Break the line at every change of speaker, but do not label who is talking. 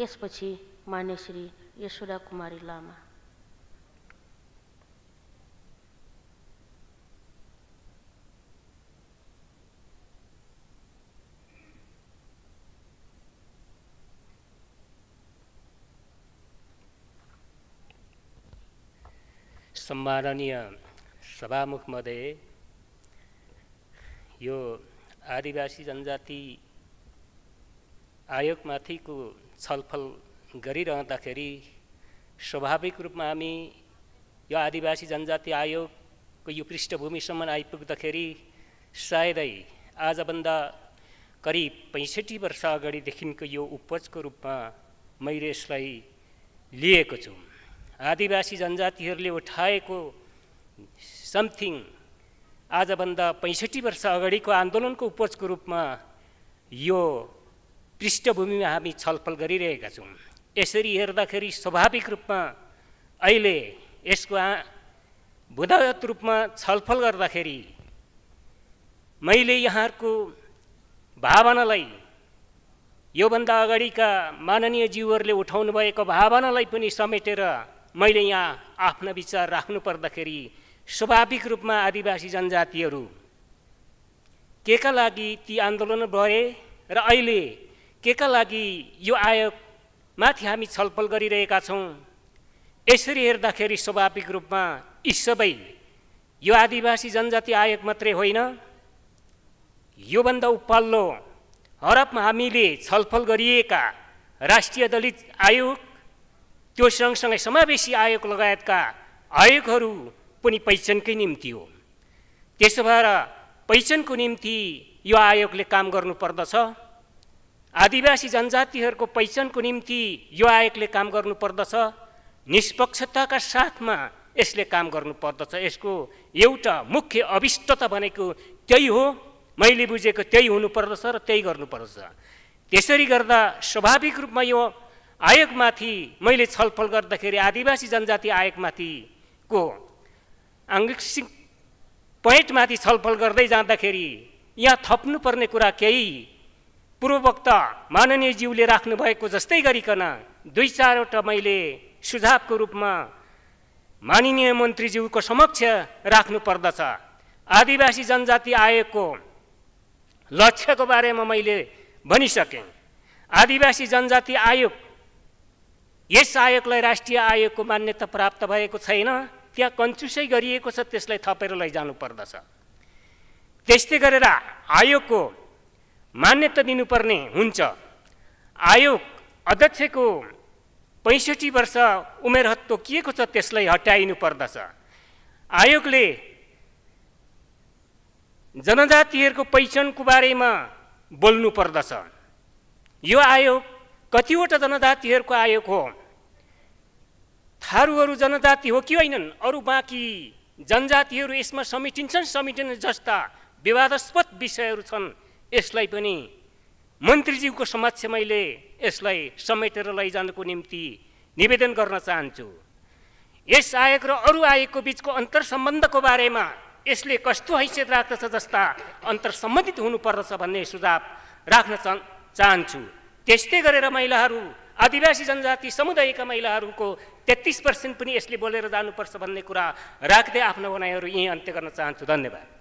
यसपछि श्री यशोदा कुमारी लामा सम्माननीय सभामुख महोदय यो आदिवासी जनजाति आयोगमाथिको छलफल गरिरहँदाखेरि स्वाभाविक रूपमा हामी यो आदिवासी जनजाति आयोगको यो पृष्ठभूमिसम्म आइपुग्दाखेरि सायदै आजभन्दा करिब पैँसठी वर्ष अगाडिदेखिको यो उपजको रूपमा मैले यसलाई लिएको छु आदिवासी जनजातिहरूले उठाएको समथिङ आजभन्दा पैँसठी वर्ष अगाडिको आन्दोलनको उपजको रूपमा यो पृष्ठभूमिमा हामी छलफल गरिरहेका छौँ यसरी हेर्दाखेरि स्वाभाविक रूपमा अहिले यसको बुदागत रूपमा छलफल गर्दाखेरि मैले यहाँहरूको भावनालाई योभन्दा अगाडिका माननीय जीवहरूले भएको भावनालाई पनि समेटेर मैले यहाँ आफ्ना विचार राख्नु पर्दाखेरि स्वाभाविक रूपमा आदिवासी जनजातिहरू के का लागि ती आन्दोलन भए र अहिले के का लागि यो आयोगमाथि हामी छलफल गरिरहेका छौँ यसरी हेर्दाखेरि स्वाभाविक रूपमा यी सबै यो आदिवासी जनजाति आयोग मात्रै होइन योभन्दा उपाल्लो हरपमा हामीले छलफल गरिएका राष्ट्रिय दलित आयोग त्यो सँगसँगै समावेशी आयोग लगायतका आयोगहरू पनि पहिचानकै निम्ति हो त्यसो भएर पहिचानको निम्ति यो आयोगले काम गर्नुपर्दछ आदिवासी जनजातिहरूको पहिचानको निम्ति यो आयोगले काम गर्नुपर्दछ निष्पक्षताका साथमा यसले काम गर्नुपर्दछ यसको एउटा मुख्य अविष्टता भनेको त्यही हो मैले बुझेको त्यही हुनुपर्दछ र त्यही गर्नुपर्दछ त्यसरी गर्दा स्वाभाविक रूपमा यो आयोगमाथि मैले छलफल गर्दाखेरि आदिवासी जनजाति आयोगमाथिको आङ्गिक पोइन्टमाथि छलफल गर्दै जाँदाखेरि यहाँ थप्नुपर्ने कुरा केही पूर्ववक्ता माननीयज्यूले राख्नुभएको जस्तै गरिकन दुई चारवटा मैले सुझावको रूपमा माननीय मन्त्रीज्यूको समक्ष राख्नु पर्दछ आदिवासी जनजाति आयोगको लक्ष्यको बारेमा मैले भनिसकेँ आदिवासी जनजाति आयोग यस आयोगलाई राष्ट्रिय आयोगको मान्यता प्राप्त भएको छैन त्यहाँ कन्चुसै गरिएको छ त्यसलाई थपेर लैजानु पर्दछ त्यस्तै गरेर आयोगको मान्यता दिनुपर्ने हुन्छ आयोग अध्यक्षको पैँसठी वर्ष उमेर हत्तो किएको छ त्यसलाई हटाइनु पर्दछ आयोगले जनजातिहरूको पहिचानको बारेमा बोल्नु पर्दछ यो आयोग कतिवटा जनजातिहरूको आयोग हो थारूहरू जनजाति हो कि होइनन् अरू बाँकी जनजातिहरू यसमा समेटिन्छन् समेटिन जस्ता विवादास्पद विषयहरू छन् यसलाई पनि मन्त्रीज्यूको समक्ष मैले यसलाई समेटेर लैजानको निम्ति निवेदन गर्न चाहन्छु यस आयोग र अरू आयोगको बिचको अन्तर सम्बन्धको बारेमा यसले कस्तो हैसियत राख्दछ जस्ता अन्तर सम्बन्धित हुनुपर्दछ भन्ने सुझाव राख्न चा चाहन्छु त्यस्तै गरेर महिलाहरू आदिवासी जनजाति समुदायका महिलाहरूको तेत्तिस पर्सेन्ट पनि यसले बोलेर जानुपर्छ भन्ने कुरा राख्दै आफ्नो बनाइहरू यहीँ अन्त्य गर्न चाहन्छु धन्यवाद